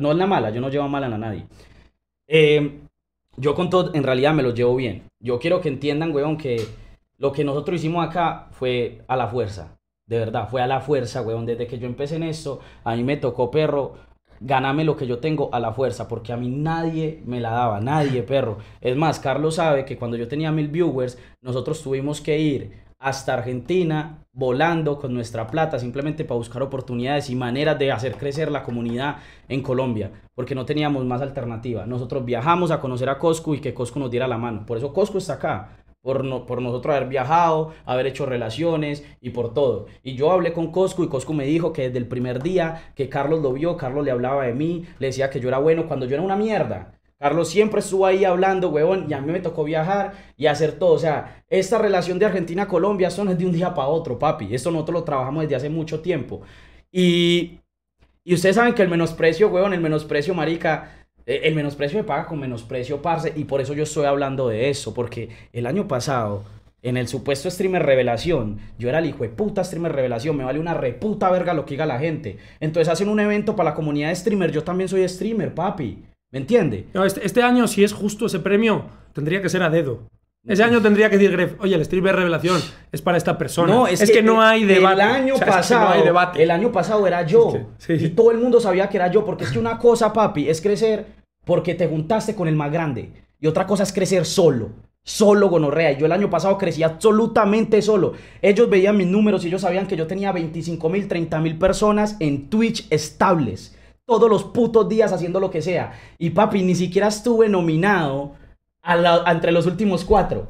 no es la mala, yo no llevo mala a nadie. Em, yo con todo, en realidad me lo llevo bien. Yo quiero que entiendan, weón, que lo que nosotros hicimos acá fue a la fuerza. De verdad, fue a la fuerza, weón. Desde que yo empecé en esto, a mí me tocó, perro, ganame lo que yo tengo a la fuerza, porque a mí nadie me la daba, nadie, perro. Es más, Carlos sabe que cuando yo tenía mil viewers, nosotros tuvimos que ir hasta Argentina volando con nuestra plata simplemente para buscar oportunidades y maneras de hacer crecer la comunidad en Colombia, porque no teníamos más alternativa. Nosotros viajamos a conocer a Cosco y que Cosco nos diera la mano. Por eso Cosco está acá, por, por, nosotros haber viajado, haber hecho relaciones y por todo. Y yo hablé con Cosco y Cosco me dijo que desde el primer día que Carlos lo vio, Carlos le hablaba de mí, le decía que yo era bueno cuando yo era una mierda. Carlos siempre estuvo ahí hablando, huevón, y a mí me tocó viajar y hacer todo. O sea, esta relación de Argentina-Colombia, son es de un día para otro, papi. Esto nosotros lo trabajamos desde hace mucho tiempo. Y, y ustedes saben que el menosprecio, huevón, el menosprecio, marica, e, el menosprecio me paga con menosprecio, parce. Y por eso yo estoy hablando de eso, porque el año pasado, en el supuesto streamer revelación, yo era el hijo de puta streamer revelación, me vale una reputa verga lo que diga la gente. Entonces hacen un evento para la comunidad de streamer, yo también soy streamer, papi. ¿Me entiende? No, este, este, año, si es justo ese premio, tendría que ser a dedo. Ese año pues- tendría que decir Gref, oye, el streamer revelación es para esta persona. No, es, que, no hay debate. El año pasado, el año pasado era yo. Y todo el mundo sabía que era yo, porque es que una cosa, papi, es crecer porque te juntaste con el más grande. Y otra cosa es crecer solo solo gonorrea. Yo el año pasado crecí absolutamente solo. Ellos veían mis números y ellos sabían que yo tenía 25 mil, 30 mil personas en Twitch estables todos los putos días haciendo lo que sea. Y papi, ni siquiera estuve nominado entre los últimos cuatro.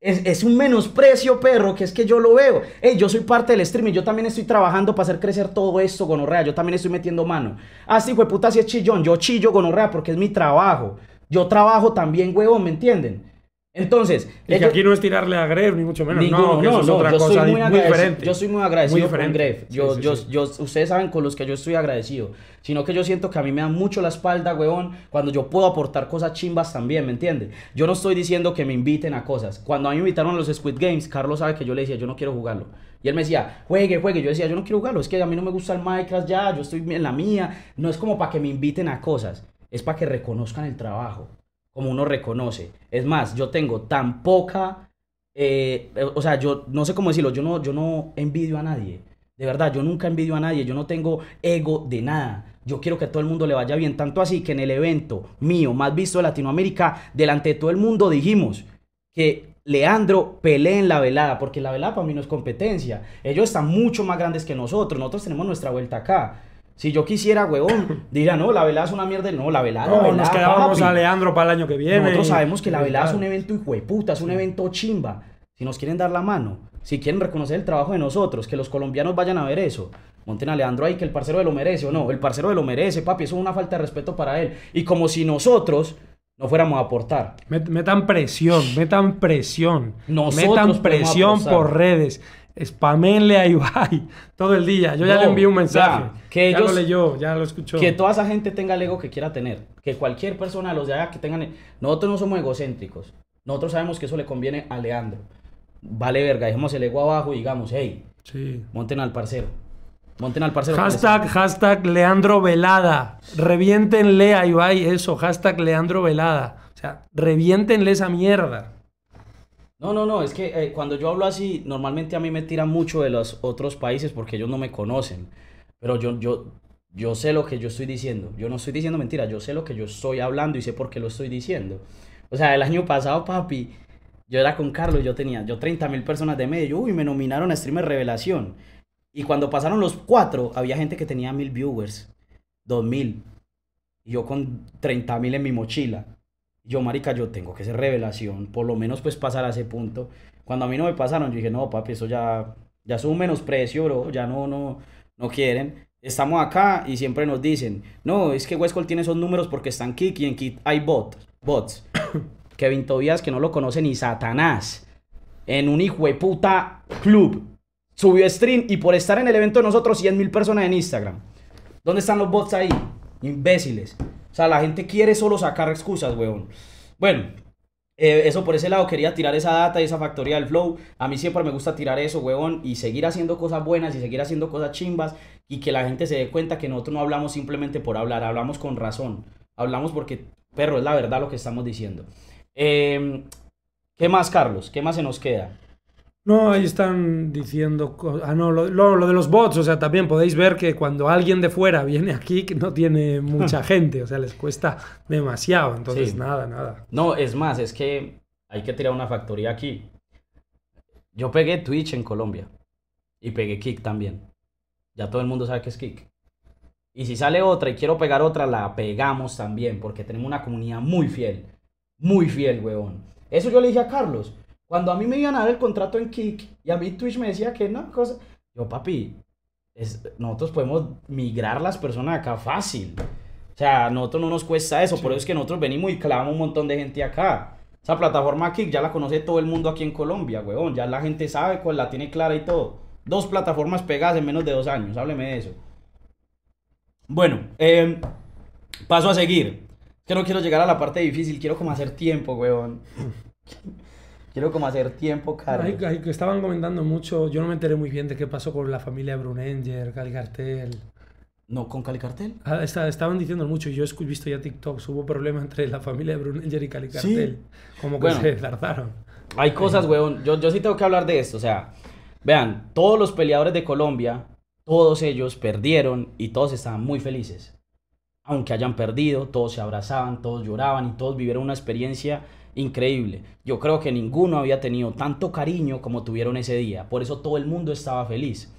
Es, un menosprecio, perro, que es que yo lo veo. Hey, yo soy parte del streaming, yo también estoy trabajando para hacer crecer todo esto, gonorrea. Yo también estoy metiendo mano. Así, ah, sí, puta, si es chillón. Yo chillo, gonorrea, porque es mi trabajo. Yo trabajo también, huevón, ¿me entienden? Entonces, y que aquí no es tirarle a Greve, ni mucho menos. no, no, no, es otra yo cosa soy muy, agradecido. Yo soy muy agradecido con Greve. Yo, yo, yo, ustedes saben con los que yo estoy agradecido. Sino que yo siento que a mí me da mucho la espalda, huevón, cuando yo puedo aportar cosas chimbas también, ¿me entiendes? Yo no estoy diciendo que me inviten a cosas. Cuando a mí me invitaron a los Squid Games, Carlos sabe que yo le decía, yo no quiero jugarlo. Y él me decía, juegue, juegue. Yo decía, yo no quiero jugarlo. Es que a mí no me gusta el Minecraft ya, yo estoy en la mía. No es como para que me inviten a cosas. Es para que reconozcan el trabajo como uno reconoce. Es más, yo tengo tan poca, eh, o sea, yo no sé cómo decirlo, yo no, yo no envidio a nadie. De verdad, yo nunca envidio a nadie, yo no tengo ego de nada. Yo quiero que a todo el mundo le vaya bien, tanto así que en el evento mío más visto de Latinoamérica, delante de todo el mundo dijimos que Leandro pelee en la velada, porque la velada para mí no es competencia. Ellos están mucho más grandes que nosotros, nosotros tenemos nuestra vuelta acá. Si yo quisiera, huevón, diría, no, la velada es una mierda. No, la velada. No, nos quedábamos a Leandro para el año que viene. Nosotros sabemos que la velada es un evento puta es un evento chimba. Si nos quieren dar la mano, si quieren reconocer el trabajo de nosotros, que los colombianos vayan a ver eso. Monten a Leandro ahí, que el parcero de lo merece o no. El parcero de lo merece, papi. Eso es una falta de respeto para él. Y como si nosotros no fuéramos a aportar. metan presión, metan presión. Nosotros metan presión por redes spamenle a Ibai todo el día. Yo ya le envié un mensaje. Ya, que ellos, lo leyó, ya lo escuchó. Que toda esa gente tenga el ego que quiera tener. Que cualquier persona, los de allá que tengan... Nosotros no somos egocéntricos. Nosotros sabemos que eso le conviene a Leandro. Vale verga, dejemos el ego abajo y digamos, hey, sí. monten al parcero. Monten al parcero. Hashtag, hashtag Leandro Velada. Reviéntenle a Ibai eso. Hashtag Leandro Velada. O sea, reviéntenle esa mierda. No, no, no, es que eh, cuando yo hablo así, normalmente a mí me tiran mucho de los otros países porque ellos no me conocen. Pero yo, yo, yo sé lo que yo estoy diciendo. Yo no estoy diciendo mentira, yo sé lo que yo estoy hablando y sé por qué lo estoy diciendo. O sea, el año pasado, papi, yo era con Carlos, yo tenía yo 30 mil personas de medio, y uy, me nominaron a Streamer Revelación. Y cuando pasaron los cuatro, había gente que tenía mil viewers, dos mil. Y yo con 30 mil en mi mochila. Yo, marica, yo tengo que ser revelación, por lo menos pues pasar a ese punto. Cuando a mí no me pasaron, yo dije, no, papi, eso ya, ya es un menosprecio, bro, ya no, no, no quieren. Estamos acá y siempre nos dicen, no, es que Westcold tiene esos números porque están Kick y en Kit hay bots, bots. Kevin Tobias, que no lo conoce ni Satanás, en un hijo de puta club, subió stream y por estar en el evento de nosotros, 100 mil personas en Instagram. ¿Dónde están los bots ahí? Imbéciles. O sea, la gente quiere solo sacar excusas, weón. Bueno, eh, eso por ese lado, quería tirar esa data y esa factoría del flow. A mí siempre me gusta tirar eso, weón, y seguir haciendo cosas buenas y seguir haciendo cosas chimbas y que la gente se dé cuenta que nosotros no hablamos simplemente por hablar, hablamos con razón. Hablamos porque, perro, es la verdad lo que estamos diciendo. Em, ¿Qué más, Carlos? ¿Qué más se nos queda? No, ahí están diciendo. Ah, no, lo, de los bots, o sea, también podéis ver que cuando alguien de fuera viene aquí, que no tiene mucha gente, o sea, les cuesta demasiado. Entonces, nada, nada. No, es más, es que hay que tirar una factoría aquí. Yo pegué Twitch en Colombia y pegué Kick también. Ya todo el mundo sabe que es Kick. Y si sale otra y quiero pegar otra, la pegamos también, porque tenemos una comunidad muy fiel. Muy fiel, weón. Eso yo le dije a Carlos. Cuando a mí me iban a dar el contrato en Kick y a mí Twitch me decía que no, cosa, yo papi, nosotros podemos migrar las personas acá fácil. O sea, a nosotros no nos cuesta eso, por eso es que nosotros venimos y clavamos un montón de gente acá. Esa plataforma Kick ya la conoce todo el mundo aquí en Colombia, weón. Ya la gente sabe cuál la tiene clara y todo. Dos plataformas pegadas en menos de dos años, hábleme de eso. Bueno, em, paso a seguir. Es que no quiero llegar a la parte difícil, quiero como hacer tiempo, weón. Quiero como hacer tiempo, Carlos. que estaban comentando mucho, yo no me enteré muy bien de qué pasó con la familia Brunenger, Cartel. No, con Cali Cartel? Ah, estaban diciendo mucho, yo he visto ya TikTok. hubo problemas entre la familia de Brunenger y Calicartel. Sí. Como que se tardaron. Hay cosas, weón, eh. yo, yo sí tengo que hablar de esto, o sea, vean, todos los peleadores de Colombia, todos ellos perdieron y todos estaban muy felices. Aunque hayan perdido, todos se abrazaban, todos lloraban y todos vivieron una experiencia increíble. Yo creo que ninguno había tenido tanto cariño como tuvieron ese día. Por eso todo el mundo estaba feliz.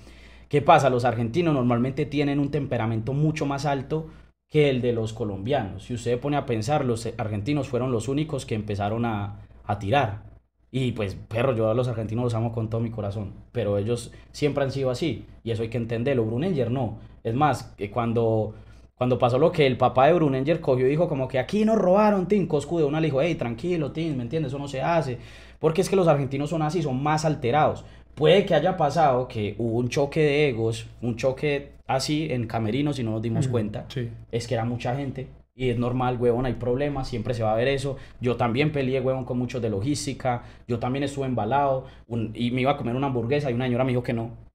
¿Qué pasa? Los argentinos normalmente tienen un temperamento mucho más alto que el de los colombianos. Si usted pone a pensar, los argentinos fueron los únicos que empezaron a, tirar. Y pues, perro, yo a los argentinos los amo con todo mi corazón. Pero ellos siempre han sido así. Y eso hay que entenderlo. Brunenger no. Es más, que eh, cuando cuando pasó lo que el papá de Bruninger cogió y dijo como que aquí nos robaron, Tim, Coscu de una le dijo, hey, tranquilo, Tim, ¿me entiendes? Eso no se hace. Porque es que los argentinos son así, son más alterados. Puede que haya pasado que hubo un choque de egos, un choque así en camerinos si no nos dimos cuenta. Es que era mucha gente, y es normal, huevón, hay problemas, siempre se va a ver eso. Yo también peleé, huevón, con muchos de logística. Yo también estuve embalado y me iba a comer una hamburguesa y una señora me dijo que no.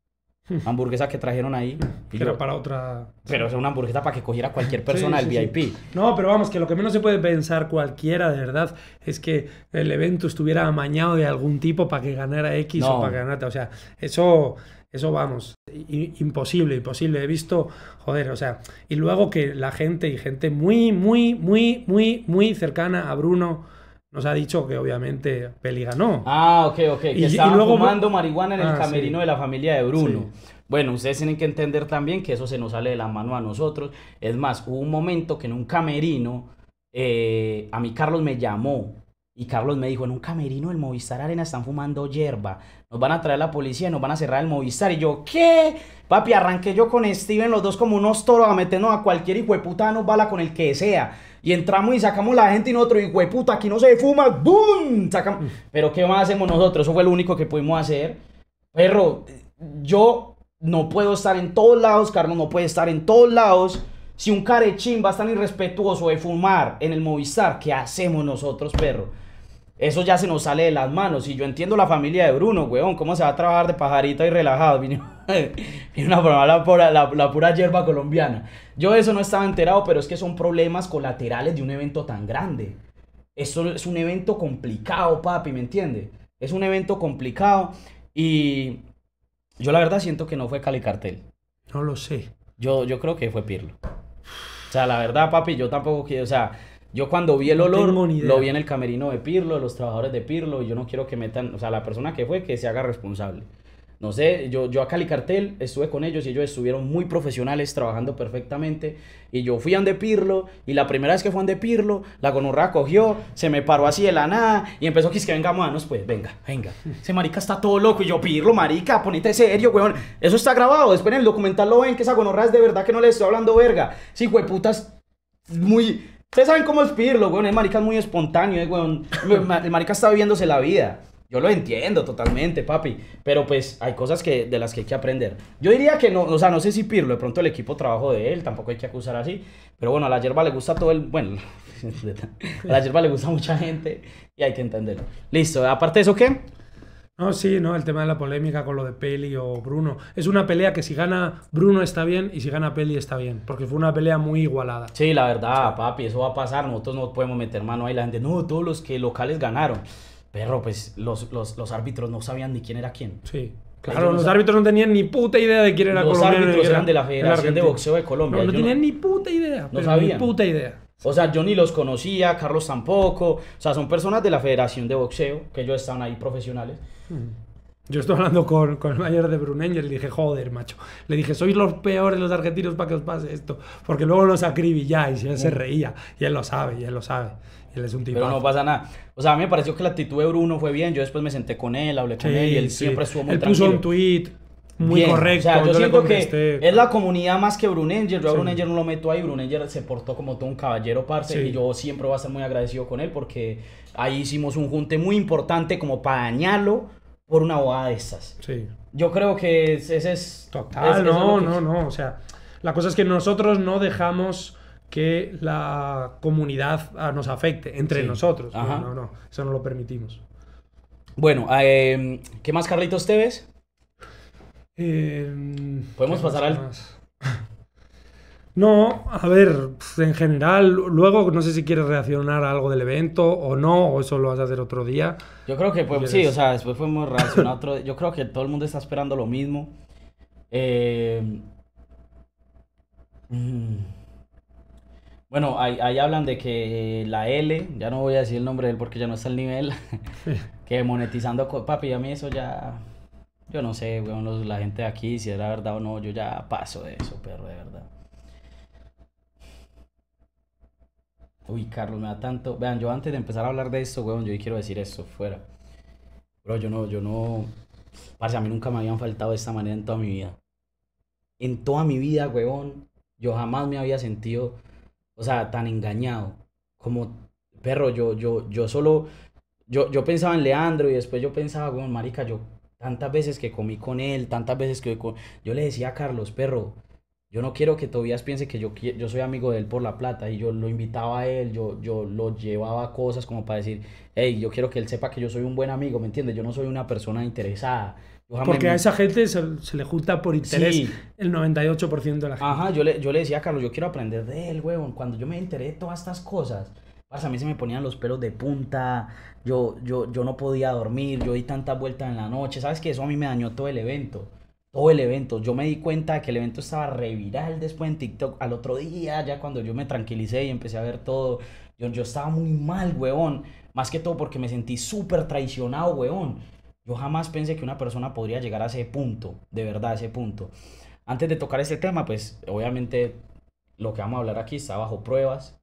hamburguesas que trajeron ahí. pero para otra. Pero es una hamburguesa para que cogiera cualquier persona del VIP. No, pero vamos, que lo que menos se puede pensar cualquiera de verdad es que el evento estuviera amañado de algún tipo para que ganara X o para que ganara. O sea, eso. Eso vamos, imposible, imposible. He visto, joder, o sea, y luego que la gente y gente muy, muy, muy, muy, muy cercana a Bruno, nos ha dicho que obviamente Peli ganó. Ah, ok, ok. Que y, estaban fumando marihuana en el ah, camerino de la familia de Bruno. Bueno, ustedes tienen que entender también que eso se nos sale de la mano a nosotros. Es más, hubo un momento que en un camerino, eh, a mí Carlos me llamó y Carlos me dijo, en un camerino del Movistar Arena están fumando hierba. Nos van a traer la policía y nos van a cerrar el Movistar. Y yo, ¿qué? Papi, arranqué yo con Steven, los dos como unos toros a meternos a cualquier hijo de puta nos bala con el que sea y entramos y sacamos la gente y nosotros, y puta, aquí no se fuma, ¡boom! Sacamos. Mm. Pero ¿qué más hacemos nosotros? Eso fue lo único que pudimos hacer. Perro, yo no puedo estar en todos lados, Carlos no puede estar en todos lados. Si un carechín va a estar irrespetuoso de fumar en el Movistar, ¿qué hacemos nosotros, perro? eso ya se nos sale de las manos. Y yo entiendo la familia de Bruno, weón, cómo se va a trabajar de pajarita y relajado. Vino, una una la pura, hierba colombiana. Yo de eso no estaba enterado, pero es que son problemas colaterales de un evento tan grande. Eso es un evento complicado, papi, ¿me entiendes? Es un evento complicado y yo la verdad siento que no fue Cali Cartel. No lo sé. Yo, yo creo que fue Pirlo. O sea, la verdad, papi, yo tampoco quiero, o sea, yo cuando vi el olor, lo vi en el camerino de Pirlo, los trabajadores de Pirlo, y yo no quiero que metan, o sea, la persona que fue, que se haga responsable. No sé, yo, yo a Cali Cartel estuve con ellos y ellos estuvieron muy profesionales, trabajando perfectamente. Y yo fui a de Pirlo, y la primera vez que fue a de Pirlo, la gonorra cogió, se me paró así de la nada, y empezó a decir, que venga, manos, pues, venga, venga. Ese marica está todo loco, y yo, Pirlo, marica, ponete serio, weón. Eso está grabado, después en el documental lo ven, que esa gonorra es de verdad que no le estoy hablando verga. Sí, putas muy Ustedes saben cómo es Pirlo, güey, El marica es muy espontáneo, eh, El marica está viviéndose la vida. Yo lo entiendo totalmente, papi. Pero pues hay cosas que, de las que hay que aprender. Yo diría que no, o sea, no sé si Pirlo, de pronto el equipo trabajo de él, tampoco hay que acusar así. Pero bueno, a la hierba le gusta todo el. Bueno, a la hierba le gusta mucha gente y hay que entenderlo. Listo, aparte de eso, ¿qué? No, sí, no, el tema de la polémica con lo de Peli o Bruno. Es una pelea que si gana Bruno está bien y si gana Peli está bien, porque fue una pelea muy igualada. Sí, la verdad, papi, eso va a pasar, nosotros no podemos meter mano ahí, la gente, no, todos los que locales ganaron. Pero pues los, los, los árbitros no sabían ni quién era quién. Sí. Claro, los, árbitros no tenían ni puta idea de quién era Colombia. Los árbitros eran de la Federación de Boxeo de Colombia. No, tenían ni puta idea. No sabían. Ni puta idea. O sea, yo ni los conocía, Carlos tampoco. O sea, son personas de la Federación de Boxeo, que ellos están ahí profesionales. Mm. Yo estoy hablando con, con el mayor de Bruneño y le dije, joder, macho. Le dije, sois los peores los argentinos para que os pase esto. Porque luego los acribilláis y él se mm. reía. Y él lo sabe, y él lo sabe. Y él es un tipo. Pero no pasa nada. O sea, a mí me pareció que la actitud de Bruno fue bien. Yo después me senté con él, hablé con él y él siempre estuvo muy tranquilo. Él puso un tweet muy correcto. yo, siento que es la comunidad más que Brunenger. Yo Brunenger no lo meto ahí. Brunenger se portó como todo un caballero, parce. Y yo siempre voy a estar muy agradecido con él porque ahí hicimos un junte muy importante como para dañarlo por una bobada de esas Sí. Yo creo que ese es. Total, no, no, no. O sea, la cosa es que nosotros no dejamos que la comunidad ah, nos afecte entre nosotros. No, no, Eso no lo permitimos. Bueno, eh, ¿qué más, Carlitos ves? Em, podemos pasar al... No, a ver, pues, en general, luego no sé si quieres reaccionar a algo del evento o no, o eso lo vas a hacer otro día. Yo creo que, pues, sí, o sea, después podemos reaccionar otro Yo creo que todo el mundo está esperando lo mismo. Eh... Bueno, ahí, hablan de que la L, ya no voy a decir el nombre de él porque ya no está al nivel, que monetizando, papi, a mí eso ya... Yo no sé, weón, la gente de aquí, si era verdad o no, yo ya paso de eso, perro, de verdad. Uy, Carlos, me da tanto. Vean, yo antes de empezar a hablar de esto, weón, yo quiero decir esto, fuera. Bro, yo no, yo no. Parce, a mí nunca me habían faltado de esta manera en toda mi vida. En toda mi vida, weón, yo jamás me había sentido, o sea, tan engañado. Como, perro, yo, yo, yo solo. Yo, yo pensaba en Leandro y después yo pensaba, weón, marica, yo tantas veces que comí con él, tantas veces que yo, le decía a Carlos, perro, yo no quiero que todavía piense que yo, yo soy amigo de él por la plata y yo lo invitaba a él, yo, yo lo llevaba cosas como para decir, hey, yo quiero que él sepa que yo soy un buen amigo, ¿me entiendes? Yo no soy una persona interesada. Porque a esa gente se, le junta por interés el 98% de la gente. Ajá, yo le, yo le decía a Carlos, yo quiero aprender de él, weón. Cuando yo me enteré de todas estas cosas, a mí se me ponían los pelos de punta, yo, yo, yo no podía dormir, yo di tantas vueltas en la noche, ¿sabes que Eso a mí me dañó todo el evento, todo el evento. Yo me di cuenta de que el evento estaba reviral después en TikTok al otro día, ya cuando yo me tranquilicé y empecé a ver todo, yo, yo estaba muy mal, weón, más que todo porque me sentí súper traicionado, weón. Yo jamás pensé que una persona podría llegar a ese punto, de verdad, a ese punto. Antes de tocar ese tema, pues obviamente lo que vamos a hablar aquí está bajo pruebas,